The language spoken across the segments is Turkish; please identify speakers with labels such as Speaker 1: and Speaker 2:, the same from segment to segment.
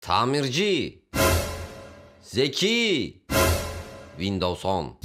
Speaker 1: Tamirci Zeki Windows 10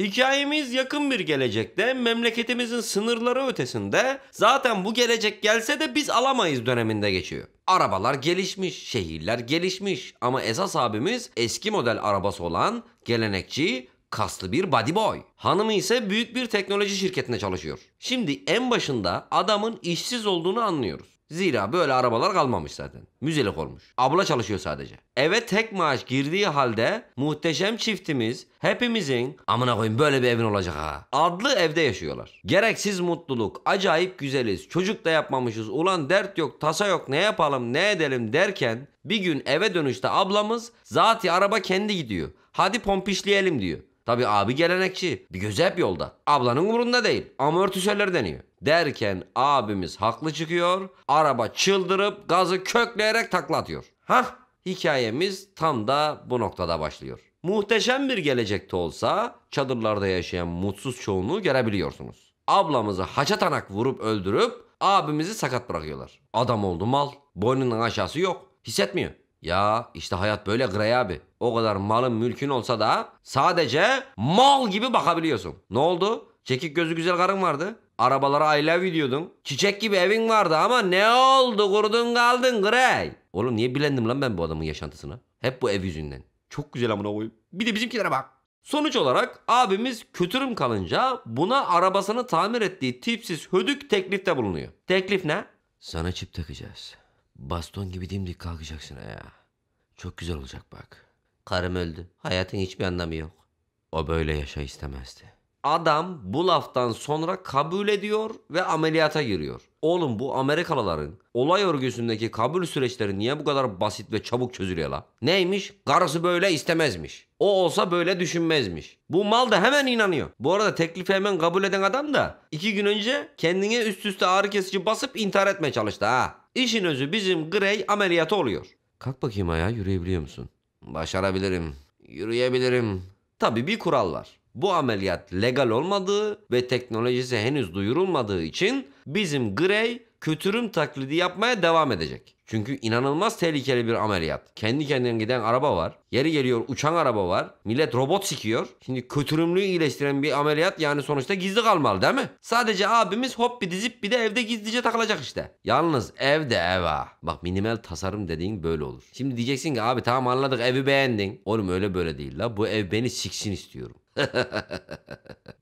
Speaker 1: Hikayemiz yakın bir gelecekte memleketimizin sınırları ötesinde zaten bu gelecek gelse de biz alamayız döneminde geçiyor. Arabalar gelişmiş, şehirler gelişmiş ama esas abimiz eski model arabası olan gelenekçi kaslı bir body boy. Hanımı ise büyük bir teknoloji şirketinde çalışıyor. Şimdi en başında adamın işsiz olduğunu anlıyoruz. Zira böyle arabalar kalmamış zaten. Müzelik olmuş. Abla çalışıyor sadece. Eve tek maaş girdiği halde muhteşem çiftimiz hepimizin amına koyun böyle bir evin olacak ha. Adlı evde yaşıyorlar. Gereksiz mutluluk, acayip güzeliz, çocuk da yapmamışız, ulan dert yok, tasa yok, ne yapalım, ne edelim derken bir gün eve dönüşte ablamız zati araba kendi gidiyor. Hadi pompişleyelim diyor. Tabi abi gelenekçi. Bir göz hep yolda. Ablanın umurunda değil. Amortisörler deniyor. Derken abimiz haklı çıkıyor. Araba çıldırıp gazı kökleyerek taklatıyor. Hah hikayemiz tam da bu noktada başlıyor. Muhteşem bir gelecekte olsa çadırlarda yaşayan mutsuz çoğunluğu görebiliyorsunuz. Ablamızı haça tanak vurup öldürüp abimizi sakat bırakıyorlar. Adam oldu mal. Boynundan aşağısı yok. Hissetmiyor. Ya işte hayat böyle Grey abi. O kadar malın mülkün olsa da sadece mal gibi bakabiliyorsun. Ne oldu? Çekik gözü güzel karın vardı. Arabalara I love you diyordun. Çiçek gibi evin vardı ama ne oldu? Kurudun kaldın Grey. Oğlum niye bilendim lan ben bu adamın yaşantısına? Hep bu ev yüzünden. Çok güzel amına koyayım. Bir de bizimkilere bak. Sonuç olarak abimiz kötürüm kalınca buna arabasını tamir ettiği tipsiz hödük teklifte bulunuyor. Teklif ne? Sana çip takacağız. Baston gibi dimdik kalkacaksın ya. Çok güzel olacak bak. Karım öldü. Hayatın hiçbir anlamı yok. O böyle yaşa istemezdi. Adam bu laftan sonra kabul ediyor ve ameliyata giriyor. Oğlum bu Amerikalıların olay örgüsündeki kabul süreçleri niye bu kadar basit ve çabuk çözülüyor la? Neymiş? Karısı böyle istemezmiş. O olsa böyle düşünmezmiş. Bu mal da hemen inanıyor. Bu arada teklifi hemen kabul eden adam da iki gün önce kendine üst üste ağrı kesici basıp intihar etmeye çalıştı ha. İşin özü bizim Grey ameliyatı oluyor. Kalk bakayım ayağa yürüyebiliyor musun? Başarabilirim. Yürüyebilirim. Tabii bir kural var. Bu ameliyat legal olmadığı ve teknolojisi henüz duyurulmadığı için bizim Grey kötürüm taklidi yapmaya devam edecek. Çünkü inanılmaz tehlikeli bir ameliyat. Kendi kendine giden araba var. Yeri geliyor uçan araba var. Millet robot sikiyor. Şimdi kötürümlüğü iyileştiren bir ameliyat yani sonuçta gizli kalmalı değil mi? Sadece abimiz hop bir dizip bir de evde gizlice takılacak işte. Yalnız evde eva. Bak minimal tasarım dediğin böyle olur. Şimdi diyeceksin ki abi tamam anladık evi beğendin. Oğlum öyle böyle değil la. Bu ev beni siksin istiyorum.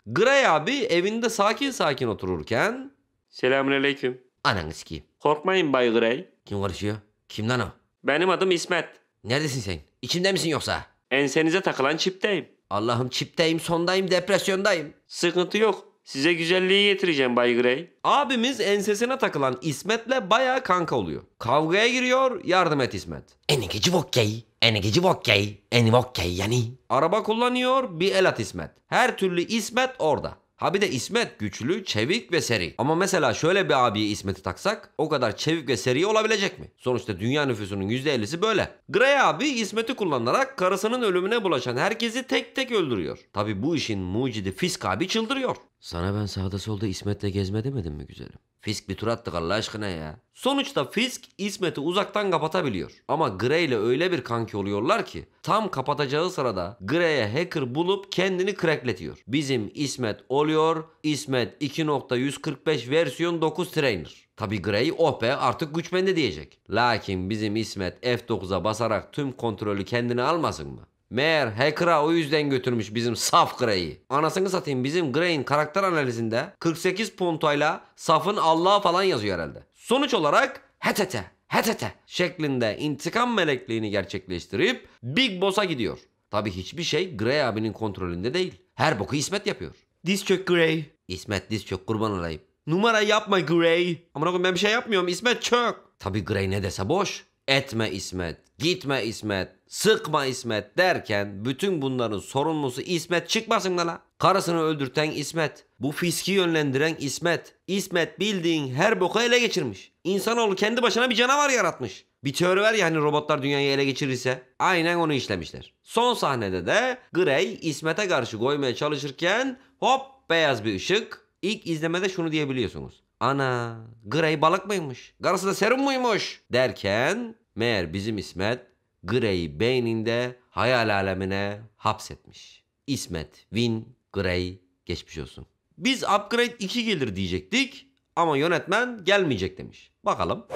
Speaker 1: Gray abi evinde sakin sakin otururken Selamünaleyküm. Ananı kim? Korkmayın Bay Gray. Kim konuşuyor? Kim lan o? Benim adım İsmet. Neredesin sen? İçimde misin yoksa? Ensenize takılan çipteyim. Allah'ım çipteyim, sondayım, depresyondayım. Sıkıntı yok. Size güzelliği getireceğim Bay Gray. Abimiz ensesine takılan İsmet'le baya kanka oluyor. Kavgaya giriyor, yardım et İsmet. Enikici vokkey, enikici vokkey, eni vokkey yani. Araba kullanıyor, bir el at İsmet. Her türlü İsmet orada. Ha bir de İsmet güçlü, çevik ve seri. Ama mesela şöyle bir abiye İsmet'i taksak o kadar çevik ve seri olabilecek mi? Sonuçta dünya nüfusunun %50'si böyle. Gray abi İsmet'i kullanarak karısının ölümüne bulaşan herkesi tek tek öldürüyor. Tabi bu işin mucidi Fisk abi çıldırıyor. Sana ben sağda solda İsmet'le gezme demedim mi güzelim? Fisk bir tur attık Allah aşkına ya. Sonuçta Fisk İsmet'i uzaktan kapatabiliyor. Ama Grey ile öyle bir kanki oluyorlar ki tam kapatacağı sırada Grey'e hacker bulup kendini crackletiyor. Bizim İsmet oluyor. İsmet 2.145 versiyon 9 trainer. Tabi Grey oh be artık güç bende diyecek. Lakin bizim İsmet F9'a basarak tüm kontrolü kendine almasın mı? Meğer Hacker'a o yüzden götürmüş bizim saf Grey'i. Anasını satayım bizim Grey'in karakter analizinde 48 pontayla safın Allah'a falan yazıyor herhalde. Sonuç olarak hetete hetete şeklinde intikam melekliğini gerçekleştirip Big Boss'a gidiyor. Tabi hiçbir şey Grey abinin kontrolünde değil. Her boku İsmet yapıyor. Diz çök Grey. İsmet diz çök kurban olayım. Numara yapma Grey. Ama ben bir şey yapmıyorum İsmet çök. Tabi Grey ne dese boş. Etme İsmet. Gitme İsmet. Sıkma İsmet derken bütün bunların sorumlusu İsmet çıkmasın da la. Karısını öldürten İsmet. Bu fiski yönlendiren İsmet. İsmet bildiğin her boku ele geçirmiş. İnsanoğlu kendi başına bir canavar yaratmış. Bir teori var ya hani robotlar dünyayı ele geçirirse. Aynen onu işlemişler. Son sahnede de Grey İsmet'e karşı koymaya çalışırken hop beyaz bir ışık. İlk izlemede şunu diyebiliyorsunuz. Ana Grey balık mıymış? Karısı da serum muymuş? Derken meğer bizim İsmet Grey beyninde hayal alemine hapsetmiş. İsmet Win Grey geçmiş olsun. Biz Upgrade 2 gelir diyecektik ama yönetmen gelmeyecek demiş. Bakalım.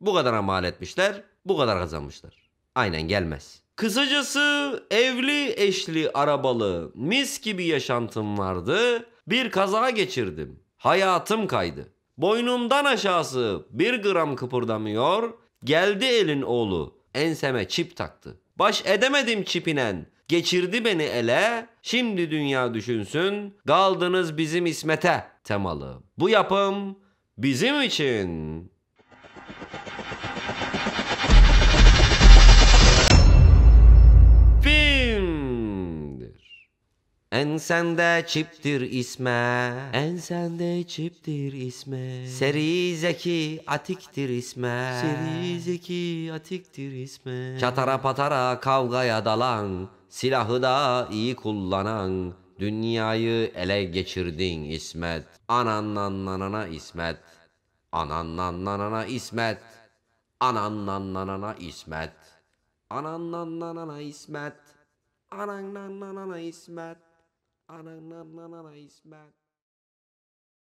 Speaker 1: Bu kadar mal etmişler, bu kadar kazanmışlar. Aynen gelmez. Kısacası evli, eşli, arabalı, mis gibi yaşantım vardı. Bir kaza geçirdim. Hayatım kaydı. Boynumdan aşağısı bir gram kıpırdamıyor. Geldi elin oğlu enseme çip taktı. Baş edemedim çipinen. Geçirdi beni ele. Şimdi dünya düşünsün. Kaldınız bizim ismete temalı. Bu yapım bizim için Ensende çiptir isme Ensende çiptir isme Seri zeki atiktir isme Seri zeki atiktir isme Çatara patara kavgaya dalan Silahı da iyi kullanan Dünyayı ele geçirdin İsmet Anan nan nanana İsmet Anan nan nanana İsmet Anan nan nanana İsmet Anan nan nanana İsmet Anan nan nanana İsmet Ah, na, na, na, na, na,